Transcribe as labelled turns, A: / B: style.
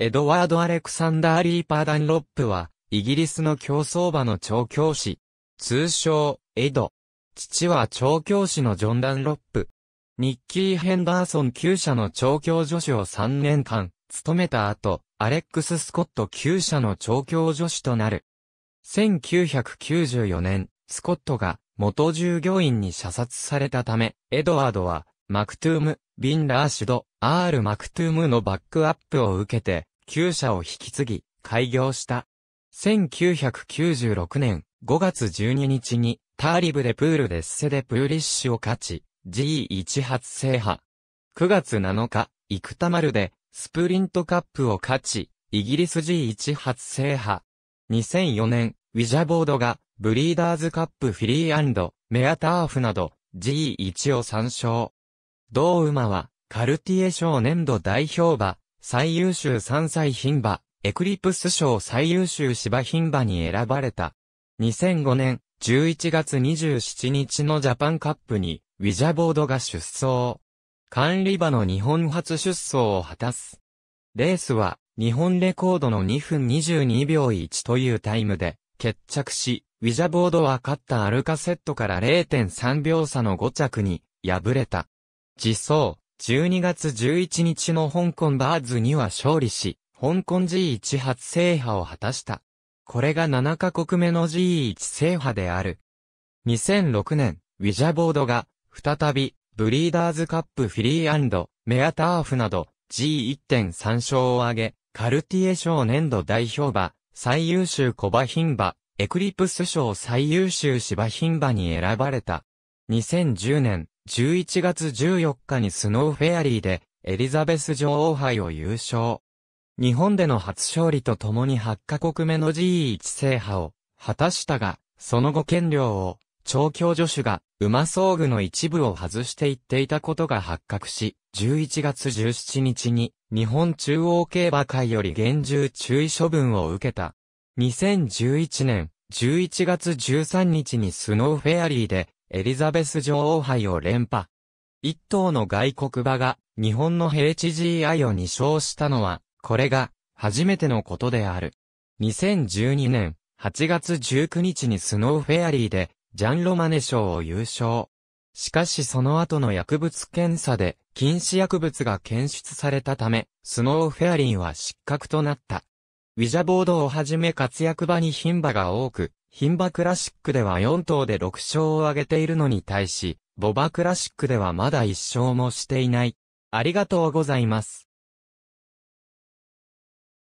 A: エドワード・アレクサンダー・リーパー・ダンロップは、イギリスの競走馬の調教師。通称、エド。父は調教師のジョン・ダンロップ。ニッキー・ヘンダーソン旧社の調教助手を3年間、務めた後、アレックス・スコット旧社の調教助手となる。1994年、スコットが元従業員に射殺されたため、エドワードは、マクトゥーム、ビン・ラーシュド、アール・マクトゥームのバックアップを受けて、旧社を引き継ぎ、開業した。1996年5月12日に、ターリブでプールデッセでプーリッシュを勝ち、G1 発制覇。9月7日、生田丸で、スプリントカップを勝ち、イギリス G1 発制覇。2004年、ウィジャボードが、ブリーダーズカップフィリーメアターフなど、G1 を参照。同馬は、カルティエ少年度代表馬、最優秀山歳品馬、エクリプス賞最優秀芝品馬に選ばれた。2005年11月27日のジャパンカップにウィジャボードが出走。管理馬の日本初出走を果たす。レースは日本レコードの2分22秒1というタイムで決着し、ウィジャボードは勝ったアルカセットから0.3秒差の5着に敗れた。実装、12月11日の香港バーズには勝利し、香港 G1 初制覇を果たした。これが7カ国目の G1 制覇である。2006年、ウィジャボードが、再び、ブリーダーズカップフィリーメアターフなど、G1.3 勝を挙げ、カルティエ賞年度代表馬、最優秀コバヒンバ、エクリプス賞最優秀芝ヒンバに選ばれた。2010年、11月14日にスノーフェアリーでエリザベス女王杯を優勝。日本での初勝利とともに8カ国目の G1 制覇を果たしたが、その後権量を調教助手が馬装具の一部を外していっていたことが発覚し、11月17日に日本中央競馬会より厳重注意処分を受けた。2011年11月13日にスノーフェアリーでエリザベス女王杯を連覇。一頭の外国馬が日本の平地 GI を2勝したのは、これが初めてのことである。2012年8月19日にスノーフェアリーでジャンロマネ賞を優勝。しかしその後の薬物検査で禁止薬物が検出されたため、スノーフェアリーは失格となった。ウィジャボードをはじめ活躍場に牝馬が多く、牝馬クラシックでは4頭で6勝を挙げているのに対し、ボバクラシックではまだ1勝もしていない。ありがとうございます。